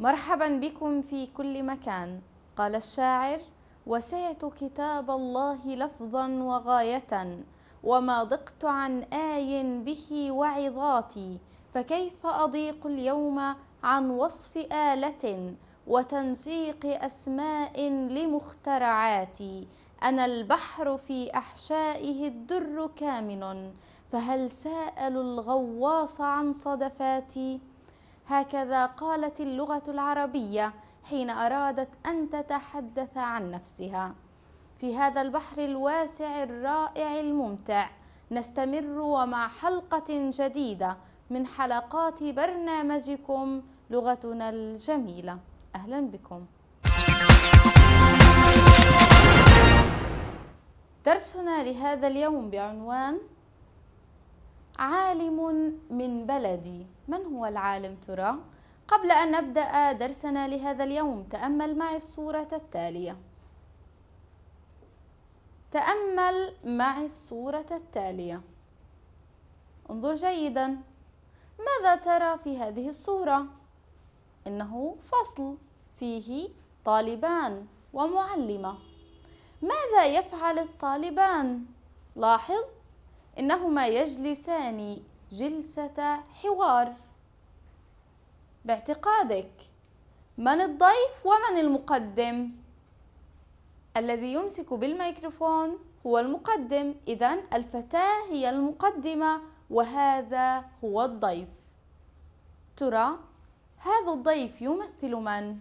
مرحبا بكم في كل مكان قال الشاعر وسعت كتاب الله لفظا وغايه وما ضقت عن آي به وعظاتي فكيف أضيق اليوم عن وصف آلة وتنسيق أسماء لمخترعاتي أنا البحر في أحشائه الدر كامن فهل سألوا الغواص عن صدفاتي؟ هكذا قالت اللغة العربية حين أرادت أن تتحدث عن نفسها في هذا البحر الواسع الرائع الممتع نستمر ومع حلقة جديدة من حلقات برنامجكم لغتنا الجميلة أهلا بكم درسنا لهذا اليوم بعنوان عالم من بلدي من هو العالم ترى؟ قبل أن نبدأ درسنا لهذا اليوم تأمل معي الصورة التالية تأمل معي الصورة التالية انظر جيدا ماذا ترى في هذه الصورة؟ إنه فصل فيه طالبان ومعلمة ماذا يفعل الطالبان؟ لاحظ إنهما يجلسان جلسة حوار باعتقادك من الضيف ومن المقدم الذي يمسك بالميكروفون هو المقدم إذا الفتاة هي المقدمة وهذا هو الضيف ترى هذا الضيف يمثل من؟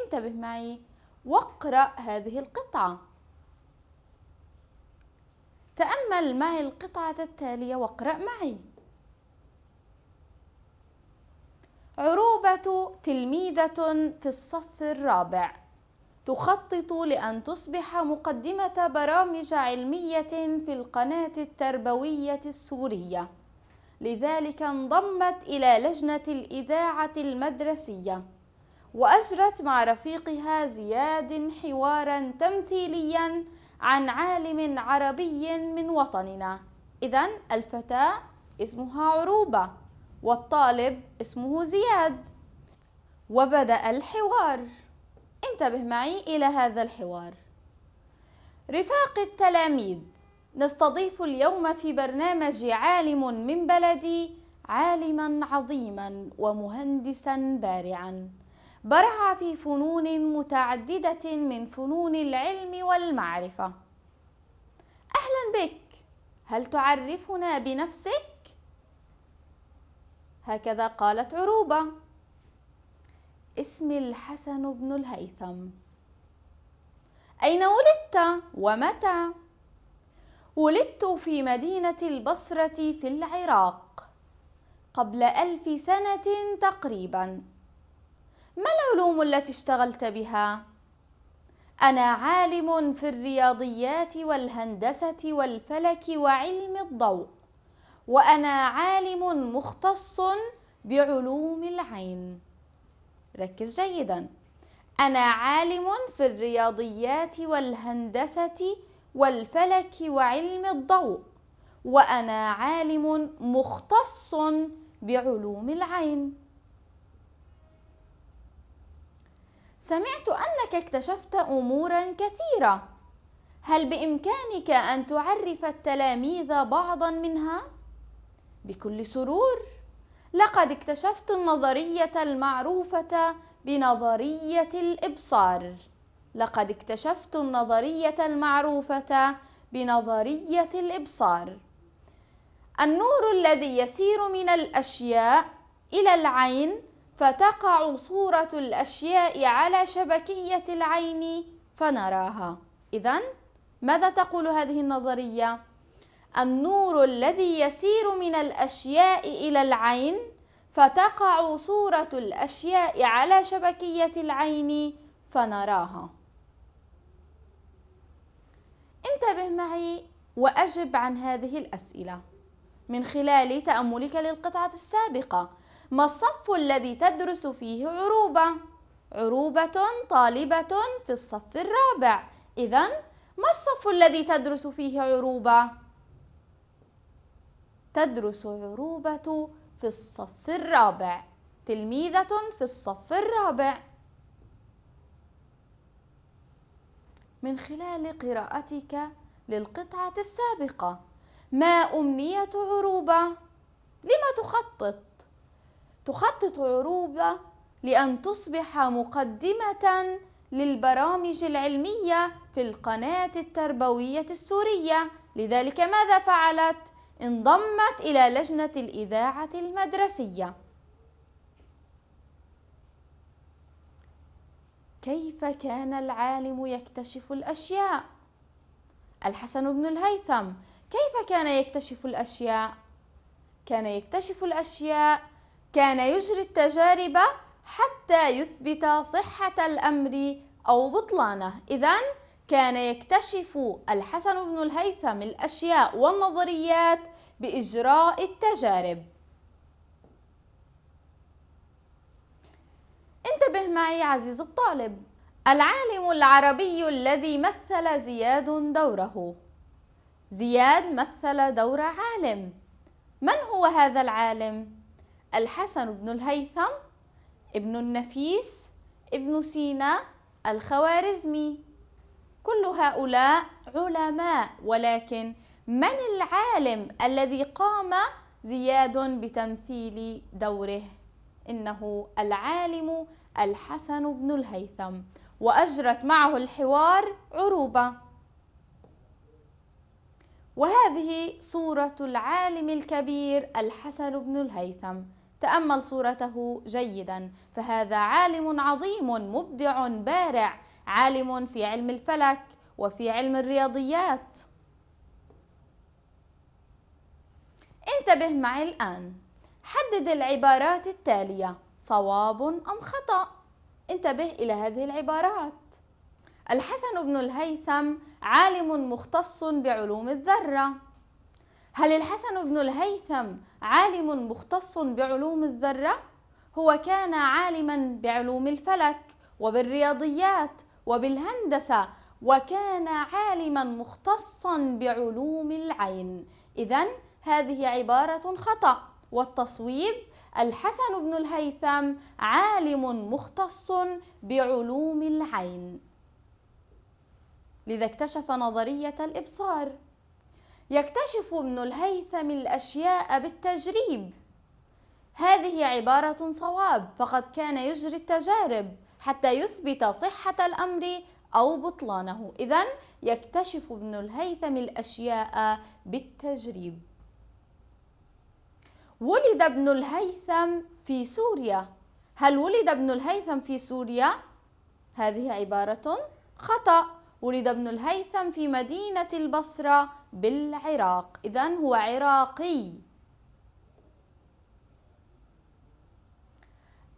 انتبه معي واقرأ هذه القطعة تأمل معي القطعة التالية واقرأ معي عروبة تلميذة في الصف الرابع تخطط لأن تصبح مقدمة برامج علمية في القناة التربوية السورية لذلك انضمت إلى لجنة الإذاعة المدرسية وأجرت مع رفيقها زياد حوارا تمثيليا عن عالم عربي من وطننا إذا الفتاة اسمها عروبة والطالب اسمه زياد وبدأ الحوار انتبه معي إلى هذا الحوار رفاق التلاميذ نستضيف اليوم في برنامج عالم من بلدي عالما عظيما ومهندسا بارعا برع في فنون متعددة من فنون العلم والمعرفة أهلا بك هل تعرفنا بنفسك؟ هكذا قالت عروبة اسمي الحسن بن الهيثم أين ولدت ومتى؟ ولدت في مدينة البصرة في العراق قبل ألف سنة تقريبا ما العلوم التي اشتغلت بها؟ أنا عالم في الرياضيات والهندسة والفلك وعلم الضوء وأنا عالم مختص بعلوم العين ركز جيدا أنا عالم في الرياضيات والهندسة والفلك وعلم الضوء وأنا عالم مختص بعلوم العين سمعت أنك اكتشفت أمورا كثيرة هل بإمكانك أن تعرف التلاميذ بعضا منها؟ بكل سرور لقد اكتشفت النظريه المعروفه بنظريه الابصار لقد اكتشفت النظريه المعروفه بنظريه الابصار النور الذي يسير من الاشياء الى العين فتقع صوره الاشياء على شبكيه العين فنراها اذا ماذا تقول هذه النظريه النور الذي يسير من الأشياء إلى العين فتقع صورة الأشياء على شبكية العين فنراها انتبه معي وأجب عن هذه الأسئلة من خلال تأملك للقطعة السابقة ما الصف الذي تدرس فيه عروبة؟ عروبة طالبة في الصف الرابع إذا ما الصف الذي تدرس فيه عروبة؟ تدرس عروبة في الصف الرابع تلميذة في الصف الرابع من خلال قراءتك للقطعة السابقة ما أمنية عروبة؟ لما تخطط؟ تخطط عروبة لأن تصبح مقدمة للبرامج العلمية في القناة التربوية السورية لذلك ماذا فعلت؟ انضمت إلى لجنة الإذاعة المدرسية كيف كان العالم يكتشف الأشياء؟ الحسن بن الهيثم كيف كان يكتشف الأشياء؟ كان يكتشف الأشياء كان يجري التجارب حتى يثبت صحة الأمر أو بطلانه إذا كان يكتشف الحسن بن الهيثم الأشياء والنظريات بإجراء التجارب انتبه معي عزيز الطالب العالم العربي الذي مثل زياد دوره زياد مثل دور عالم من هو هذا العالم؟ الحسن بن الهيثم ابن النفيس ابن سينا الخوارزمي كل هؤلاء علماء ولكن من العالم الذي قام زياد بتمثيل دوره انه العالم الحسن بن الهيثم واجرت معه الحوار عروبه وهذه صوره العالم الكبير الحسن بن الهيثم تامل صورته جيدا فهذا عالم عظيم مبدع بارع عالم في علم الفلك وفي علم الرياضيات انتبه معي الآن حدد العبارات التالية صواب أم خطأ انتبه إلى هذه العبارات الحسن بن الهيثم عالم مختص بعلوم الذرة هل الحسن بن الهيثم عالم مختص بعلوم الذرة؟ هو كان عالما بعلوم الفلك وبالرياضيات وبالهندسة وكان عالما مختصا بعلوم العين إذا هذه عبارة خطأ والتصويب الحسن بن الهيثم عالم مختص بعلوم العين لذا اكتشف نظرية الإبصار يكتشف ابن الهيثم الأشياء بالتجريب هذه عبارة صواب فقد كان يجري التجارب حتى يثبت صحة الأمر أو بطلانه إذا يكتشف ابن الهيثم الأشياء بالتجريب ولد ابن الهيثم في سوريا هل ولد ابن الهيثم في سوريا؟ هذه عبارة خطأ ولد ابن الهيثم في مدينة البصرة بالعراق إذا هو عراقي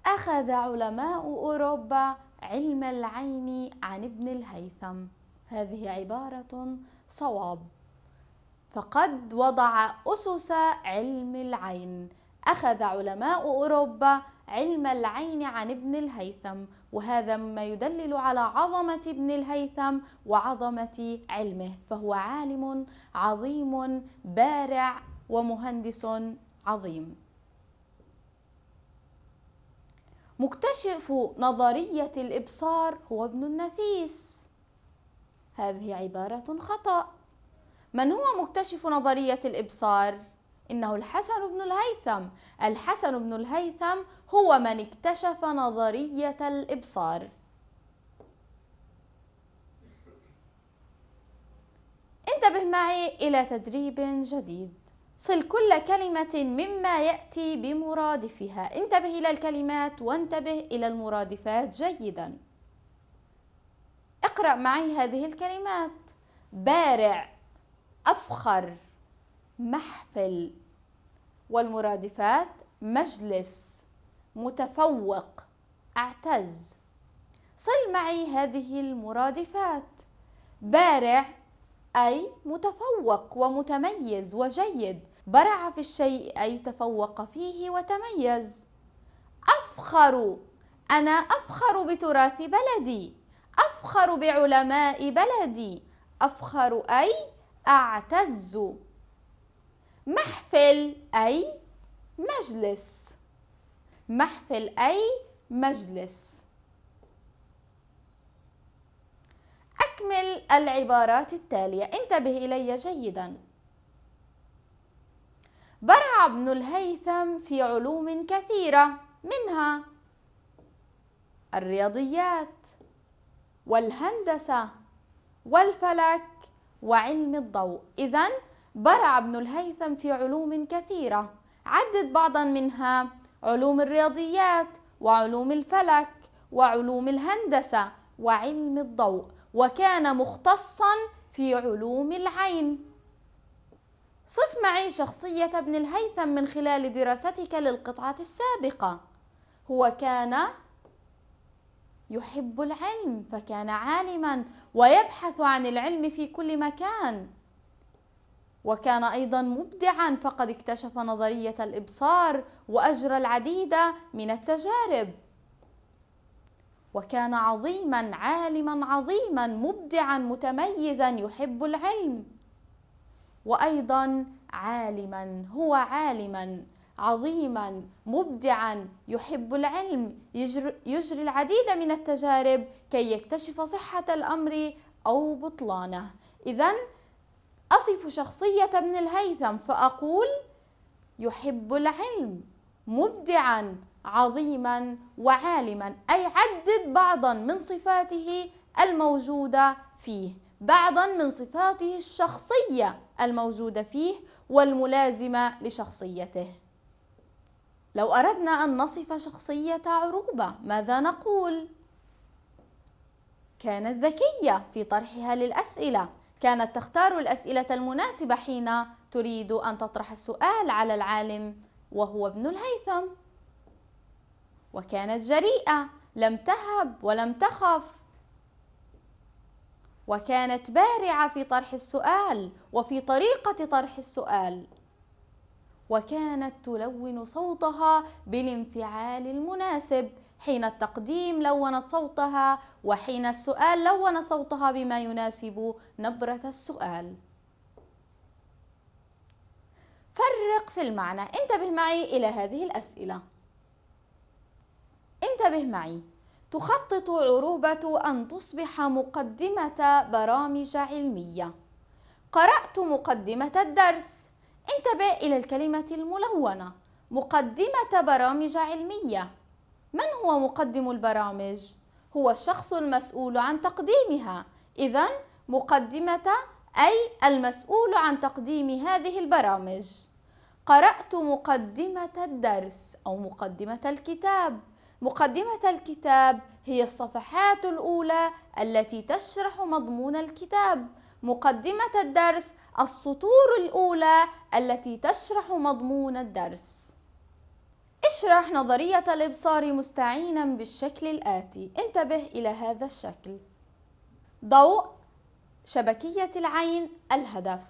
أخذ علماء أوروبا علم العين عن ابن الهيثم هذه عبارة صواب فقد وضع أسس علم العين أخذ علماء أوروبا علم العين عن ابن الهيثم وهذا ما يدلل على عظمة ابن الهيثم وعظمة علمه فهو عالم عظيم بارع ومهندس عظيم مكتشف نظرية الإبصار هو ابن النفيس هذه عبارة خطأ من هو مكتشف نظرية الإبصار؟ إنه الحسن بن الهيثم الحسن بن الهيثم هو من اكتشف نظرية الإبصار انتبه معي إلى تدريب جديد صل كل كلمة مما يأتي بمرادفها انتبه إلى الكلمات وانتبه إلى المرادفات جيدا اقرأ معي هذه الكلمات بارع أفخر محفل والمرادفات مجلس متفوق أعتز صل معي هذه المرادفات بارع أي متفوق ومتميز وجيد برع في الشيء أي تفوق فيه وتميز أفخر أنا أفخر بتراث بلدي أفخر بعلماء بلدي أفخر أي أعتز محفل أي مجلس محفل أي مجلس أكمل العبارات التالية انتبه إلي جيدا برع ابن الهيثم في علوم كثيرة منها الرياضيات والهندسة والفلك وعلم الضوء إذا برع ابن الهيثم في علوم كثيرة عدد بعضا منها علوم الرياضيات وعلوم الفلك وعلوم الهندسة وعلم الضوء وكان مختصا في علوم العين صف معي شخصية ابن الهيثم من خلال دراستك للقطعة السابقة هو كان يحب العلم فكان عالما ويبحث عن العلم في كل مكان وكان ايضا مبدعا فقد اكتشف نظريه الابصار واجرى العديد من التجارب وكان عظيما عالما عظيما مبدعا متميزا يحب العلم وايضا عالما هو عالما عظيما مبدعا يحب العلم يجري العديد من التجارب كي يكتشف صحة الأمر أو بطلانه إذا أصف شخصية ابن الهيثم فأقول يحب العلم مبدعا عظيما وعالما أي عدد بعضا من صفاته الموجودة فيه بعضا من صفاته الشخصية الموجودة فيه والملازمة لشخصيته لو أردنا أن نصف شخصية عروبة ماذا نقول؟ كانت ذكية في طرحها للأسئلة كانت تختار الأسئلة المناسبة حين تريد أن تطرح السؤال على العالم وهو ابن الهيثم وكانت جريئة لم تهب ولم تخف وكانت بارعة في طرح السؤال وفي طريقة طرح السؤال وكانت تلون صوتها بالانفعال المناسب حين التقديم لونت صوتها وحين السؤال لون صوتها بما يناسب نبرة السؤال فرق في المعنى انتبه معي إلى هذه الأسئلة انتبه معي تخطط عروبة أن تصبح مقدمة برامج علمية قرأت مقدمة الدرس انتبه إلى الكلمة الملونة مقدمة برامج علمية من هو مقدم البرامج؟ هو الشخص المسؤول عن تقديمها إذا مقدمة أي المسؤول عن تقديم هذه البرامج قرأت مقدمة الدرس أو مقدمة الكتاب مقدمة الكتاب هي الصفحات الأولى التي تشرح مضمون الكتاب مقدمة الدرس السطور الأولى التي تشرح مضمون الدرس اشرح نظرية الإبصار مستعينا بالشكل الآتي انتبه إلى هذا الشكل ضوء شبكية العين الهدف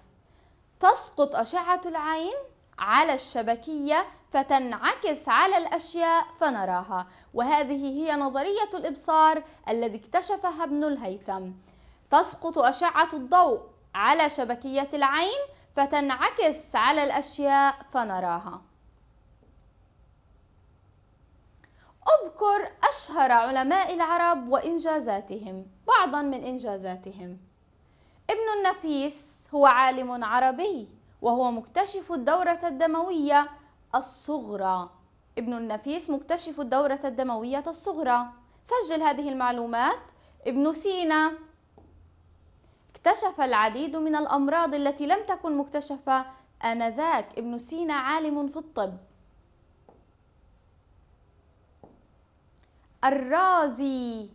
تسقط أشعة العين على الشبكية فتنعكس على الأشياء فنراها وهذه هي نظرية الإبصار الذي اكتشفها ابن الهيثم تسقط أشعة الضوء على شبكية العين فتنعكس على الأشياء فنراها أذكر أشهر علماء العرب وإنجازاتهم بعضا من إنجازاتهم ابن النفيس هو عالم عربي وهو مكتشف الدورة الدموية الصغرى ابن النفيس مكتشف الدورة الدموية الصغرى سجل هذه المعلومات ابن سينا اكتشف العديد من الأمراض التي لم تكن مكتشفة آنذاك ابن سينا عالم في الطب الرازي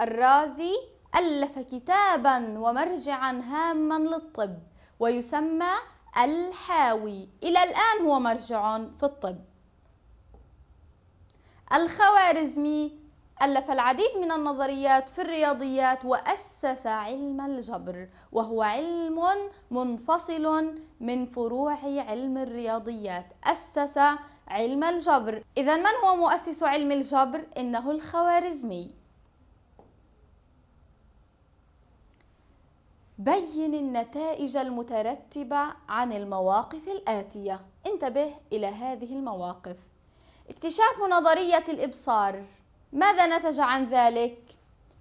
الرازي ألف كتابا ومرجعا هاما للطب ويسمى الحاوي إلى الآن هو مرجع في الطب الخوارزمي ألف العديد من النظريات في الرياضيات وأسس علم الجبر وهو علم منفصل من فروع علم الرياضيات أسس علم الجبر إذا من هو مؤسس علم الجبر؟ إنه الخوارزمي بين النتائج المترتبة عن المواقف الآتية انتبه إلى هذه المواقف اكتشاف نظرية الإبصار ماذا نتج عن ذلك؟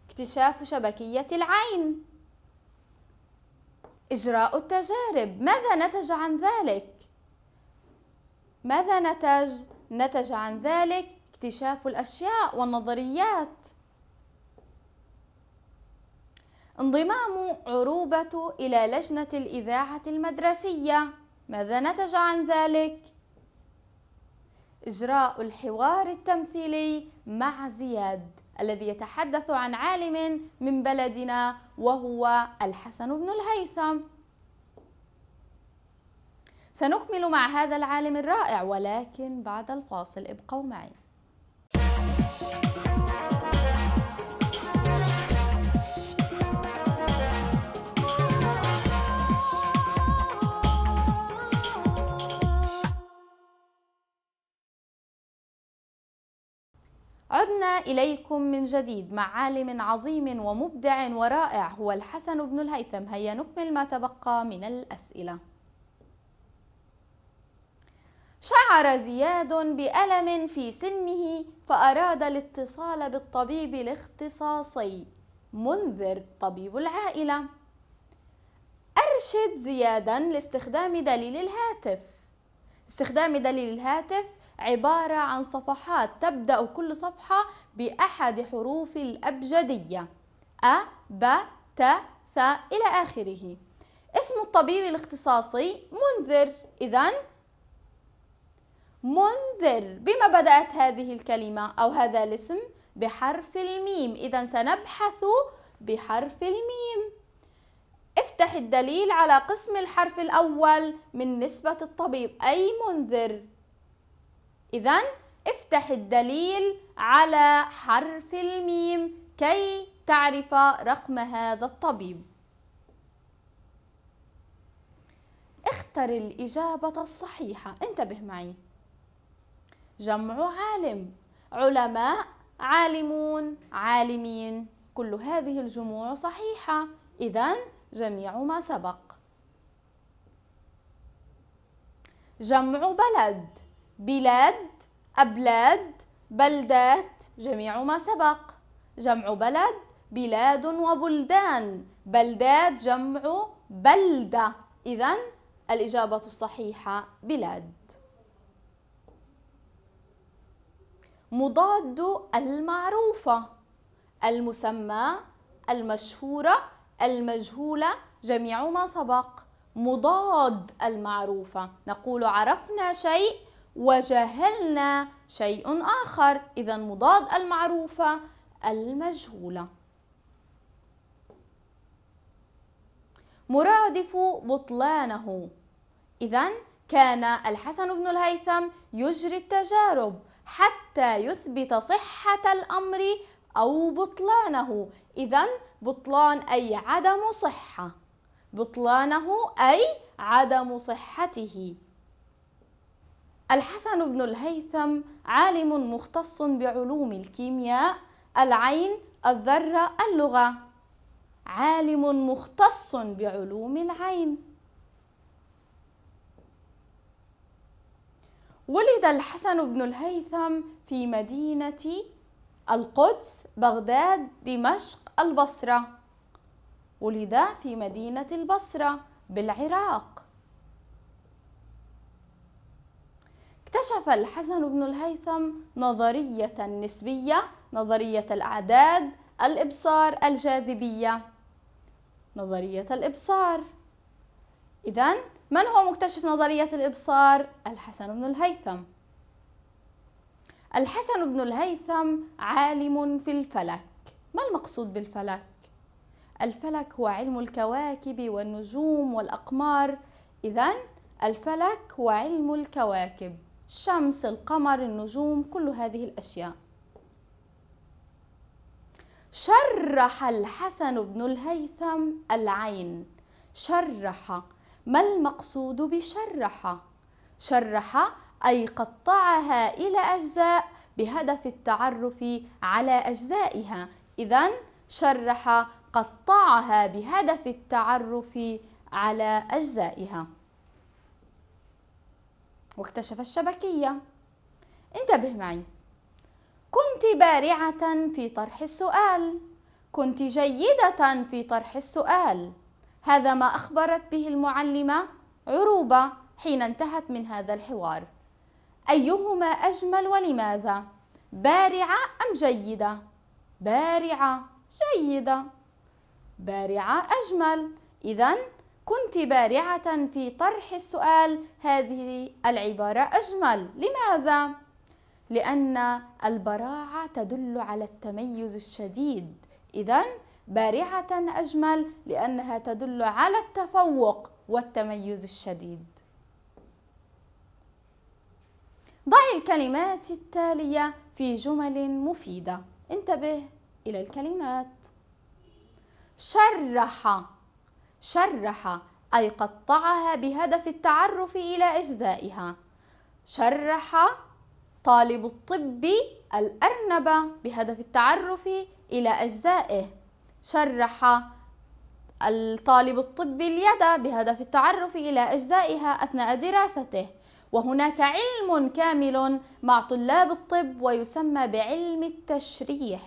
اكتشاف شبكية العين إجراء التجارب ماذا نتج عن ذلك؟ ماذا نتج؟ نتج عن ذلك اكتشاف الأشياء والنظريات انضمام عروبة إلى لجنة الإذاعة المدرسية ماذا نتج عن ذلك؟ إجراء الحوار التمثيلي مع زياد الذي يتحدث عن عالم من بلدنا وهو الحسن بن الهيثم سنكمل مع هذا العالم الرائع ولكن بعد الفاصل ابقوا معي عدنا إليكم من جديد مع عالم عظيم ومبدع ورائع هو الحسن بن الهيثم هيا نكمل ما تبقى من الأسئلة شعر زياد بألم في سنه فأراد الاتصال بالطبيب الاختصاصي منذر طبيب العائلة أرشد زيادا لاستخدام دليل الهاتف استخدام دليل الهاتف عبارة عن صفحات تبدأ كل صفحة بأحد حروف الأبجدية أ ب ت ث إلى آخره اسم الطبيب الاختصاصي منذر إذا منذر بما بدأت هذه الكلمة أو هذا الاسم بحرف الميم إذا سنبحث بحرف الميم افتح الدليل على قسم الحرف الأول من نسبة الطبيب أي منذر إذا افتح الدليل على حرف الميم كي تعرف رقم هذا الطبيب اختر الإجابة الصحيحة انتبه معي جمع عالم علماء عالمون عالمين كل هذه الجموع صحيحة إذا جميع ما سبق جمع بلد بلاد أبلاد بلدات جميع ما سبق جمع بلد بلاد وبلدان بلدات جمع بلدة إذا الإجابة الصحيحة بلاد مضاد المعروفة المسمى المشهورة المجهولة جميع ما سبق مضاد المعروفة نقول عرفنا شيء وجهلنا شيء آخر إذا مضاد المعروفة المجهولة مرادف بطلانه إذا كان الحسن بن الهيثم يجري التجارب حتى يثبت صحة الأمر أو بطلانه إذا بطلان أي عدم صحة بطلانه أي عدم صحته الحسن بن الهيثم عالم مختص بعلوم الكيمياء العين الذرة اللغة عالم مختص بعلوم العين ولد الحسن بن الهيثم في مدينة القدس بغداد دمشق البصرة ولد في مدينة البصرة بالعراق اكتشف الحسن بن الهيثم نظرية النسبية نظرية الأعداد الإبصار الجاذبية نظرية الإبصار إذا من هو مكتشف نظرية الإبصار؟ الحسن بن الهيثم الحسن بن الهيثم عالم في الفلك ما المقصود بالفلك؟ الفلك هو علم الكواكب والنجوم والأقمار إذا الفلك هو علم الكواكب الشمس القمر النجوم كل هذه الأشياء شرح الحسن بن الهيثم العين شرح ما المقصود بشرح شرح أي قطعها إلى أجزاء بهدف التعرف على أجزائها إذا شرح قطعها بهدف التعرف على أجزائها واكتشف الشبكية انتبه معي كنت بارعة في طرح السؤال كنت جيدة في طرح السؤال هذا ما أخبرت به المعلمة عروبة حين انتهت من هذا الحوار أيهما أجمل ولماذا؟ بارعة أم جيدة؟ بارعة جيدة بارعة أجمل إذا كنت بارعة في طرح السؤال هذه العبارة أجمل لماذا؟ لأن البراعة تدل على التميز الشديد إذا بارعة أجمل لأنها تدل على التفوق والتميز الشديد ضعي الكلمات التالية في جمل مفيدة انتبه إلى الكلمات شرح شرح أي قطعها بهدف التعرف إلى أجزائها شرح طالب الطب الأرنب بهدف التعرف إلى أجزائه شرح الطالب الطب اليد بهدف التعرف إلى أجزائها أثناء دراسته وهناك علم كامل مع طلاب الطب ويسمى بعلم التشريح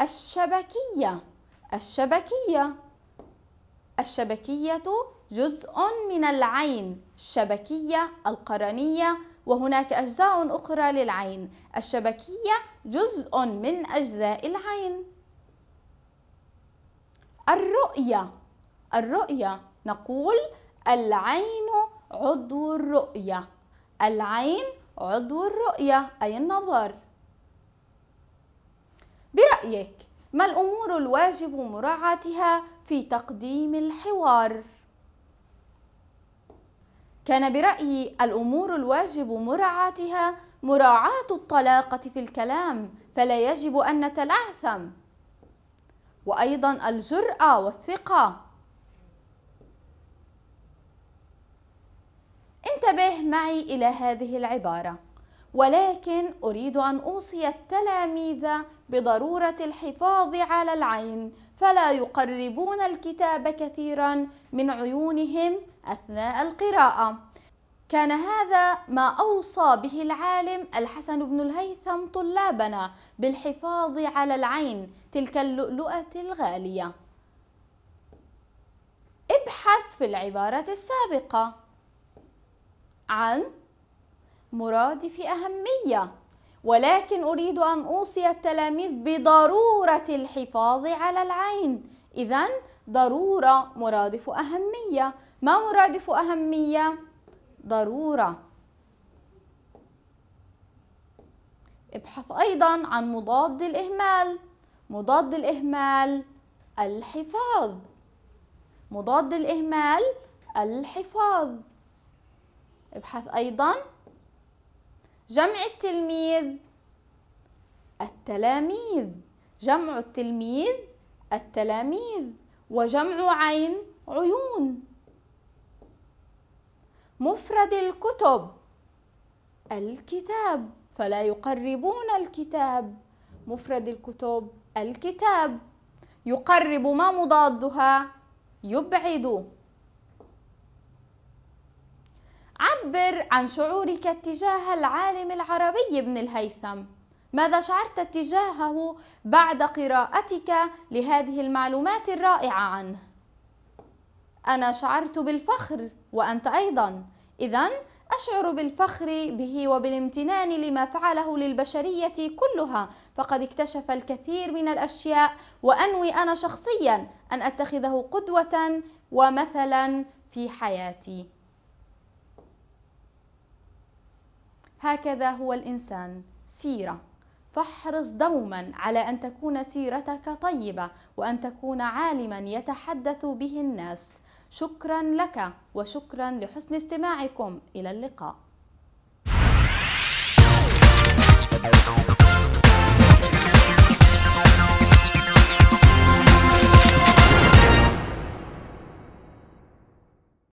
الشبكيه الشبكية الشبكية جزء من العين الشبكية القرنية وهناك أجزاء أخرى للعين الشبكية جزء من أجزاء العين الرؤية الرؤية نقول العين عضو الرؤية العين عضو الرؤية أي النظر برأيك ما الأمور الواجب مراعاتها في تقديم الحوار؟ كان برأيي الأمور الواجب مراعاتها مراعاة الطلاقة في الكلام فلا يجب أن نتلعثم وأيضا الجرأة والثقة انتبه معي إلى هذه العبارة ولكن أريد أن أوصي التلاميذ بضرورة الحفاظ على العين فلا يقربون الكتاب كثيرا من عيونهم أثناء القراءة كان هذا ما أوصى به العالم الحسن بن الهيثم طلابنا بالحفاظ على العين تلك اللؤلؤة الغالية ابحث في العبارة السابقة عن مرادي في أهمية ولكن أريد أن أوصي التلاميذ بضرورة الحفاظ على العين إذا ضرورة مرادف أهمية ما مرادف أهمية؟ ضرورة ابحث أيضا عن مضاد الإهمال مضاد الإهمال الحفاظ مضاد الإهمال الحفاظ ابحث أيضا جمع التلميذ التلاميذ جمع التلميذ التلاميذ وجمع عين عيون مفرد الكتب الكتاب فلا يقربون الكتاب مفرد الكتب الكتاب يقرب ما مضادها يبعد عبر عن شعورك تجاه العالم العربي ابن الهيثم ماذا شعرت تجاهه بعد قراءتك لهذه المعلومات الرائعة عنه؟ أنا شعرت بالفخر وأنت أيضا إذا أشعر بالفخر به وبالامتنان لما فعله للبشرية كلها فقد اكتشف الكثير من الأشياء وأنوي أنا شخصيا أن أتخذه قدوة ومثلا في حياتي هكذا هو الإنسان سيرة فاحرص دوما على أن تكون سيرتك طيبة وأن تكون عالما يتحدث به الناس شكرا لك وشكرا لحسن استماعكم إلى اللقاء